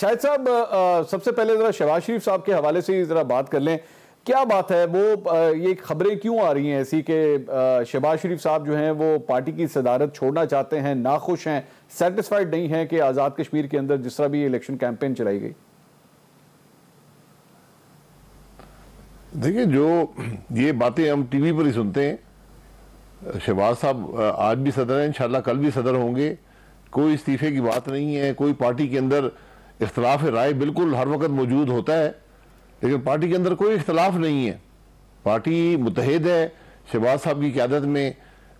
शायद साहब सबसे पहले जरा शहबाज शरीफ साहब के हवाले से ही जरा बात कर लें क्या बात है वो ये खबरें क्यों आ रही हैं ऐसी कि शहबाज शरीफ साहब जो हैं वो पार्टी की सदारत छोड़ना चाहते हैं नाखुश हैं सेटिस्फाइड नहीं हैं कि आज़ाद कश्मीर के अंदर जिस तरह भी इलेक्शन कैंपेन चलाई गई देखिए जो ये बातें हम टीवी पर ही सुनते हैं शहबाज साहब आज भी सदर हैं इंशाल्लाह कल भी सदर होंगे कोई इस्तीफे की बात नहीं है कोई पार्टी के अंदर इख्तलाफ राय बिल्कुल हर वक्त मौजूद होता है लेकिन पार्टी के अंदर कोई इख्तलाफ नहीं है पार्टी मुतहद है शहबाज साहब की क्यादत में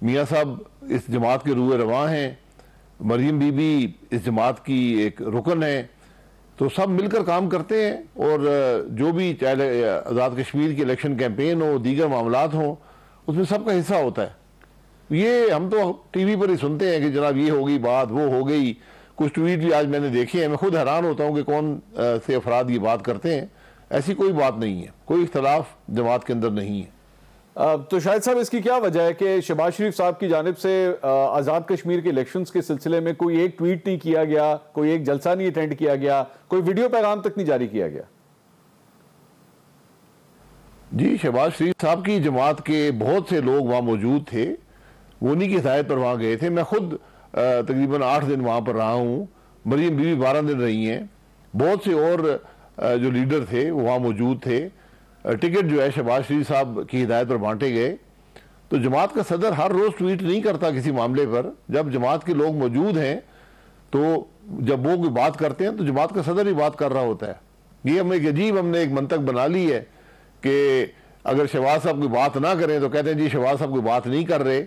मियाँ साहब इस जमात के रूए रवा हैं मरीम बीबी इस जमात की एक रुकन है तो सब मिलकर काम करते हैं और जो भी चाहे आज़ाद कश्मीर की इलेक्शन कैंपेन हो दीगर मामला हों उसमें सबका हिस्सा होता है ये हम तो टी वी पर ही सुनते हैं कि जनाब ये हो गई बात वो हो गई कुछ ट्वीट भी आज मैंने देखे हैं मैं खुद हैरान होता हूँ कि कौन से अफराद ये बात करते हैं ऐसी कोई बात नहीं है कोई इख्तलाफ जमात के अंदर नहीं है तो शायद साहब इसकी क्या वजह है कि शहबाज शरीफ साहब की जानब से आज़ाद कश्मीर के इलेक्शन के सिलसिले में कोई एक ट्वीट नहीं किया गया कोई एक जलसा नहीं अटेंड किया गया कोई वीडियो पैगाम तक नहीं जारी किया गया जी शहबाज शरीफ साहब की जमात के बहुत से लोग वहाँ मौजूद थे वो उन्हीं की हिदायत पर वहाँ गए थे मैं खुद तकरीबन आठ दिन वहाँ पर रहा हूँ मरीम बीवी बारह दिन रही हैं बहुत से और जो लीडर थे वहाँ मौजूद थे टिकट जो है शहबाज शरीफ साहब की हिदायत पर बांटे गए तो जमात का सदर हर रोज़ ट्वीट नहीं करता किसी मामले पर जब जमात के लोग मौजूद हैं तो जब वो कोई बात करते हैं तो जमात का सदर ही बात कर रहा होता है ये हम एक अजीब हमने एक मंतक बना ली है कि अगर शहबाज साहब कोई बात ना करें तो कहते हैं जी शहबाज साहब कोई बात नहीं कर रहे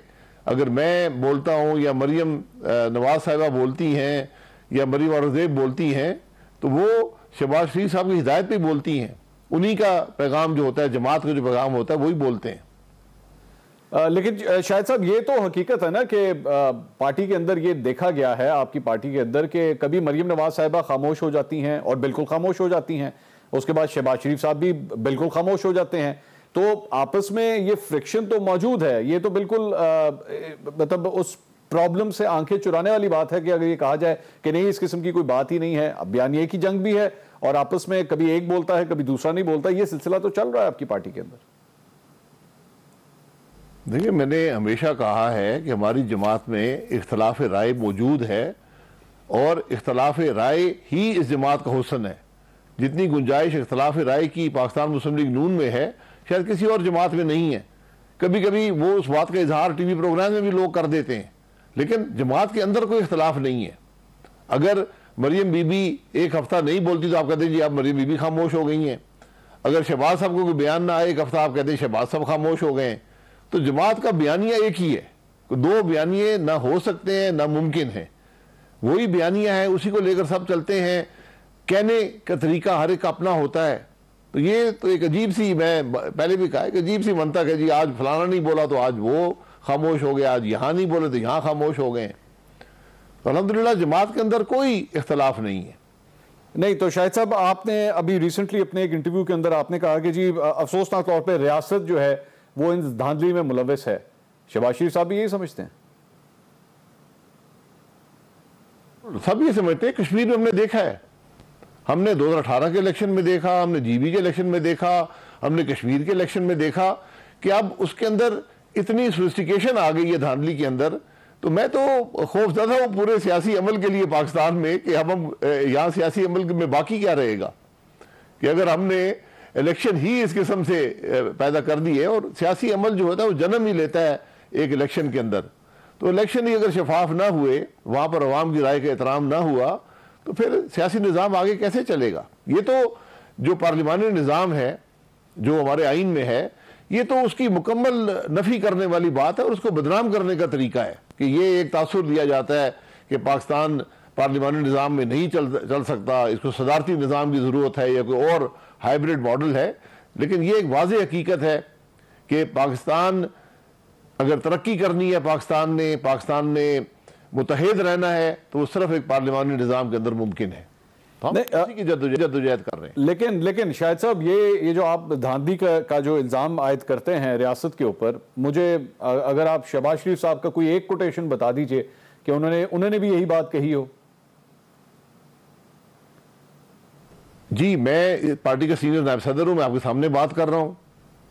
अगर मैं बोलता हूँ या मरियम नवाज साहिबा बोलती हैं या मरियम औरजेब बोलती हैं तो वो शहबाज शरीफ साहब की हिदायत पे बोलती हैं उन्हीं का पैगाम जो होता है जमात का जो पैगाम होता है वही बोलते हैं आ, लेकिन शायद साहब ये तो हकीकत है ना कि पार्टी के अंदर ये देखा गया है आपकी पार्टी के अंदर कि कभी मरीम नवाज साहिबा खामोश हो जाती हैं और बिल्कुल खामोश हो जाती हैं उसके बाद शहबाज शरीफ साहब भी बिल्कुल खामोश हो जाते हैं तो आपस में ये फ्रिक्शन तो मौजूद है ये तो बिल्कुल मतलब उस प्रॉब्लम से आंखें चुराने वाली बात है कि अगर ये कहा जाए कि नहीं इस किस्म की कोई बात ही नहीं है अब बयान ये की जंग भी है और आपस में कभी एक बोलता है कभी दूसरा नहीं बोलता ये सिलसिला तो चल रहा है आपकी पार्टी के अंदर देखिए मैंने हमेशा कहा है कि हमारी जमात में इख्तलाफ राय मौजूद है और इख्तलाफ राय ही इस जमात का हुसन है जितनी गुंजाइश इख्तलाफ राय की पाकिस्तान मुस्लिम लीग नून में है शायद किसी और जमात में नहीं है कभी कभी वो उस बात का इजहार टी वी प्रोग्राम में भी लोग कर देते हैं लेकिन जमात के अंदर कोई इख्तलाफ नहीं है अगर मरियम बीबी एक हफ़्ता नहीं बोलती तो आप कहते हैं जी आप मरियम बीबी खामोश हो गई हैं अगर शहबाज साहब को कोई बयान ना आए एक हफ़्ता आप कहते हैं शहबाज साहब खामोश हो गए तो जमात का बयानिया एक ही है दो बयानिए ना हो सकते हैं ना मुमकिन है वही बयानिया है उसी को लेकर सब चलते हैं कहने का तरीका हर एक का अपना होता है तो ये तो एक अजीब सी मैं पहले भी कहा एक अजीब सी मनता है जी आज फलाना नहीं बोला तो आज वो खामोश हो गए आज यहाँ नहीं बोले तो यहाँ खामोश हो गए तो अलहमदिल्ला जमात के अंदर कोई इख्तलाफ नहीं है नहीं तो शाहिद साहब आपने अभी रिसेंटली अपने एक इंटरव्यू के अंदर आपने कहा कि जी अफसोसनाक तौर पर रियासत जो है वो इन धांधली में मुलविस है शबाज शरीफ साहब भी यही समझते हैं सब ये समझते हैं कश्मीर में हमने देखा है हमने 2018 के इलेक्शन में देखा हमने जीबी के इलेक्शन में देखा हमने कश्मीर के इलेक्शन में देखा कि अब उसके अंदर इतनी सोफिस्टिकेशन आ गई है धांधली के अंदर तो मैं तो खौफजदा हूँ पूरे सियासी अमल के लिए पाकिस्तान में कि हम हम यहाँ सियासी अमल में बाकी क्या रहेगा कि अगर हमने इलेक्शन ही इस किस्म से पैदा कर दिए और सियासी अमल जो होता है वो जन्म ही लेता है एक इलेक्शन के अंदर तो इलेक्शन ही अगर शफाफ ना हुए वहाँ पर अवाम की राय का एहतराम ना हुआ तो फिर सियासी निज़ाम आगे कैसे चलेगा ये तो जो पार्लिमानी निज़ाम है जो हमारे आइन में है ये तो उसकी मुकम्मल नफ़ी करने वाली बात है और उसको बदनाम करने का तरीका है कि ये एक तासर दिया जाता है कि पाकिस्तान पार्लिमानी निज़ाम में नहीं चल चल सकता इसको सदारती निज़ाम की ज़रूरत है या कोई और हाइब्रिड मॉडल है लेकिन ये एक वाज हकीकत है कि पाकिस्तान अगर तरक्की करनी है पाकिस्तान ने पाकिस्तान ने मुतहद रहना है तो वो सिर्फ एक पार्लिमानी निज़ाम के अंदर मुमकिन है हम जद्दोजहद कर रहे हैं लेकिन लेकिन शायद साहब ये ये जो आप धांधली का, का जो इल्ज़ाम आयद करते हैं रियासत के ऊपर मुझे अगर आप शहबाज शरीफ साहब का कोई एक कोटेशन बता दीजिए कि उन्होंने उन्होंने भी यही बात कही हो जी मैं पार्टी का सीनियर नायब सदर हूँ मैं आपके सामने बात कर रहा हूँ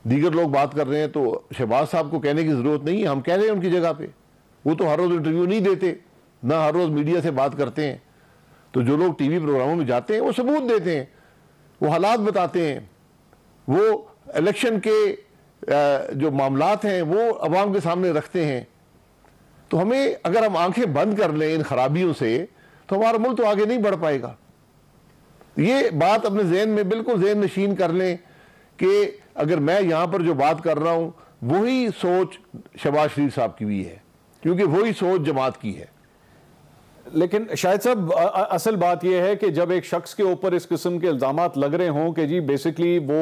दीगर लोग बात कर रहे हैं तो शहबाज साहब को कहने की ज़रूरत नहीं है हम कह रहे हैं उनकी जगह पर वो तो हर रोज़ इंटरव्यू नहीं देते ना हर रोज़ मीडिया से बात करते हैं तो जो लोग टीवी प्रोग्रामों में जाते हैं वो सबूत देते हैं वो हालात बताते हैं वो इलेक्शन के जो मामलात हैं वो आवाम के सामने रखते हैं तो हमें अगर हम आंखें बंद कर लें इन खराबियों से तो हमारा मुल्क तो आगे नहीं बढ़ पाएगा ये बात अपने जहन में बिल्कुल जहन नशीन कर लें कि अगर मैं यहाँ पर जो बात कर रहा हूँ वही सोच शबाज शरीफ साहब की भी है क्योंकि वही सोच जमात की है लेकिन शायद साहब असल बात यह है कि जब एक शख्स के ऊपर इस किस्म के इल्ज़ाम लग रहे हों कि जी बेसिकली वो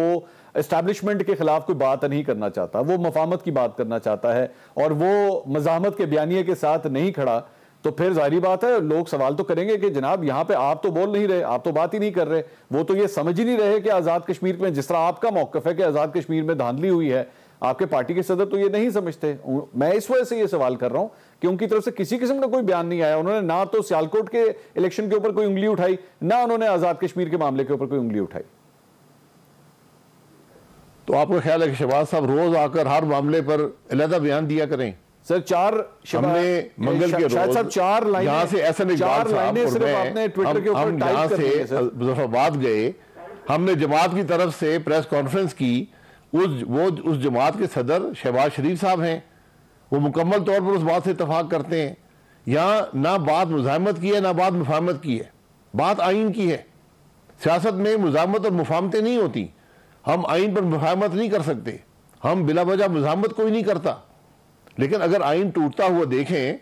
इस्टेब्लिशमेंट के खिलाफ कोई बात नहीं करना चाहता वो मफामत की बात करना चाहता है और वो मजामत के बयानिए के साथ नहीं खड़ा तो फिर जाहिर बात है लोग सवाल तो करेंगे कि जनाब यहाँ पे आप तो बोल नहीं रहे आप तो बात ही नहीं कर रहे वो तो ये समझ ही नहीं रहे कि आज़ाद कश्मीर में जिस तरह आपका मौकफ है कि आज़ाद कश्मीर में धांधली हुई है आपके पार्टी के सदर तो ये नहीं समझते मैं इस वजह से ये सवाल कर रहा हूं कि उनकी तरफ से किसी किस्म का कोई बयान नहीं आया उन्होंने ना तो सियालकोट के इलेक्शन के ऊपर कोई उंगली उठाई ना उन्होंने आजाद कश्मीर के मामले के ऊपर कोई उंगली उठाई तो आपको ख्याल है कि शहबाज साहब रोज आकर हर मामले पर अलहदा बयान दिया करें सर चार हमने मंगल के रोज चार लाइन से ऐसा नहीं चार लाइनें सिर्फ आपने ट्विटर के ऊपर टाइप से मुजफ्फरबाद गए हमने जमात की तरफ से प्रेस कॉन्फ्रेंस की उस वो उस जमात के सदर शहबाज शरीफ साहब हैं वो मुकम्मल तौर पर उस बात से इतफाक़ करते हैं यहाँ ना बात मुजामत की है ना बात मुफामत की है बात आइन की है सियासत में मुजामत और मुफामतें नहीं होती हम आइन पर मुफामत नहीं कर सकते हम बिला वजह मुजामत कोई नहीं करता लेकिन अगर आइन टूटता हुआ देखें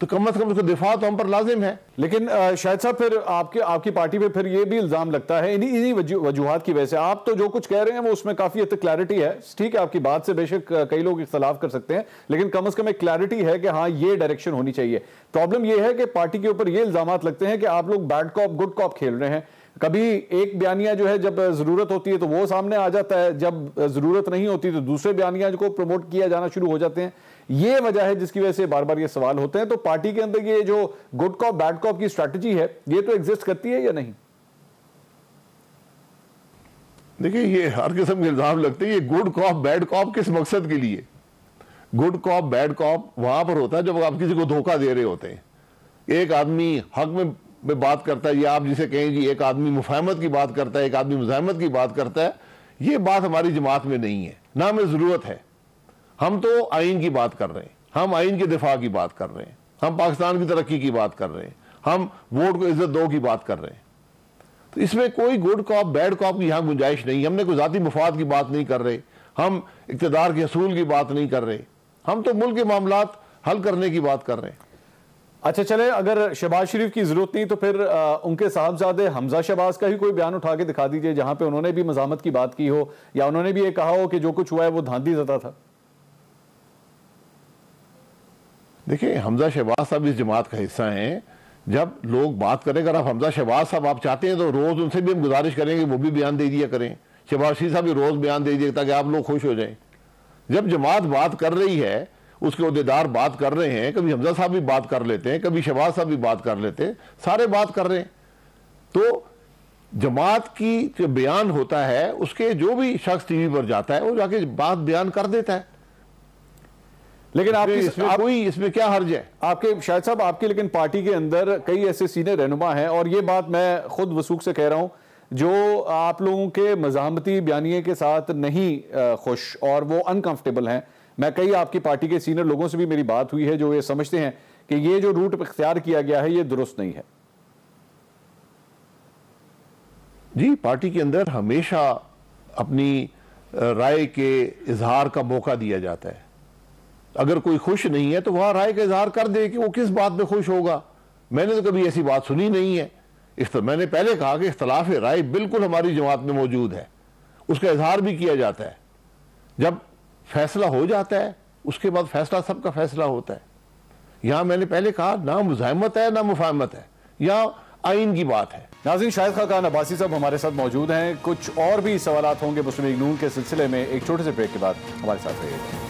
तो कम अज कम उसको दिफा तो हम पर लाजिम है लेकिन शायद साहब फिर आपके आपकी पार्टी पे फिर ये भी इल्ज़ाम लगता है इन्हीं इन्हीं वजूहत की वजह से आप तो जो कुछ कह रहे हैं वो उसमें काफ़ी हद तक क्लैरिटी है ठीक है आपकी बात से बेशक कई लोग इख्तलाफ कर सकते हैं लेकिन कम अज़ कम एक क्लैरिटी है कि हाँ ये डायरेक्शन होनी चाहिए प्रॉब्लम यह है कि पार्टी के ऊपर ये इल्ज़ाम लगते हैं कि आप लोग बैड कॉप गुड कॉप खेल रहे हैं कभी एक बयानिया जो है जब ज़रूरत होती है तो वो सामने आ जाता है जब ज़रूरत नहीं होती तो दूसरे बयानिया को प्रमोट किया जाना शुरू हो जाते हैं ये वजह है जिसकी वजह से बार बार ये सवाल होते हैं तो पार्टी के अंदर ये जो गुड कॉप बैड कॉप की स्ट्रैटेजी है ये तो एग्जिस्ट करती है या नहीं देखिए ये हर किस्म के इल्जाम लगते हैं ये गुड कॉप बैड कॉप किस मकसद के लिए गुड कॉप बैड कॉप वहां पर होता है जब आप किसी को धोखा दे रहे होते हैं एक आदमी हक में में बात करता है या आप जिसे कहें जी एक आदमी मुफाहमत की बात करता है एक आदमी मुजामत की बात करता है ये बात हमारी जमात में नहीं है ना हमें ज़रूरत है हम तो आइन की बात कर रहे हैं हम आइन के दिफा की बात कर रहे हैं हम पाकिस्तान की तरक्की की बात कर रहे हैं हम वोट को इज्जत दो की बात कर रहे हैं तो इसमें कोई गुड कॉप बैड कॉप की यहाँ गुंजाइश नहीं हमने कोई ज़ाती मफाद की बात नहीं कर रहे हम इकतदार के असूल की बात नहीं कर रहे हम तो मुल्क के मामला हल करने की बात कर रहे हैं अच्छा चले अगर शहबाज शरीफ की जरूरत नहीं तो फिर आ, उनके साहबजादे हमजा शहबाज का ही कोई बयान उठा के दिखा दीजिए जहां पे उन्होंने भी मजामत की बात की हो या उन्होंने भी ये कहा हो कि जो कुछ हुआ है वो धांधी जता था देखिए हमजा शहबाज साहब इस जमात का हिस्सा हैं जब लोग बात करें अगर आप हमजा शहबाज साहब आप चाहते हैं तो रोज़ उनसे भी हम गुजारिश करेंगे वो भी बयान दे दिया करें शहबाज शरीफ साहब भी रोज़ बयान दे दिए ताकि आप लोग खुश हो जाए जब जमात बात कर रही है उसके अहदेदार बात कर रहे हैं कभी हमजा साहब भी बात कर लेते हैं कभी शहबाज साहब भी बात कर लेते हैं सारे बात कर रहे हैं तो जमात की जो बयान होता है उसके जो भी शख्स टीवी पर जाता है वो जाके बात बयान कर देता है लेकिन आप इसमें आप, कोई इसमें क्या हर्ज है आपके शायद साहब आपके लेकिन पार्टी के अंदर कई ऐसे सीनियर रहनुमा हैं और ये बात मैं खुद वसूख से कह रहा हूं जो आप लोगों के मजामती बयानी के साथ नहीं खुश और वो अनकंफर्टेबल हैं मैं कई आपकी पार्टी के सीनियर लोगों से भी मेरी बात हुई है जो ये समझते हैं कि ये जो रूट इख्तियार किया गया है ये दुरुस्त नहीं है जी पार्टी के अंदर हमेशा अपनी राय के इजहार का मौका दिया जाता है अगर कोई खुश नहीं है तो वहां राय का इजहार कर दे कि वो किस बात में खुश होगा मैंने तो कभी ऐसी बात सुनी नहीं है इस तो मैंने पहले कहा कि इख्तलाफ राय बिल्कुल हमारी जमात में मौजूद है उसका इजहार भी किया जाता है जब फैसला हो जाता है उसके बाद फैसला सबका फैसला होता है यहाँ मैंने पहले कहा ना मुजामत है ना मुफाहमत है यहाँ आइन की बात है नाजिन शाहिद खान अब्बासी साहब हमारे साथ मौजूद हैं कुछ और भी सवाल होंगे मुस्लिम लीग नून के सिलसिले में एक छोटे से ब्रेक के बाद हमारे साथ रहिएगा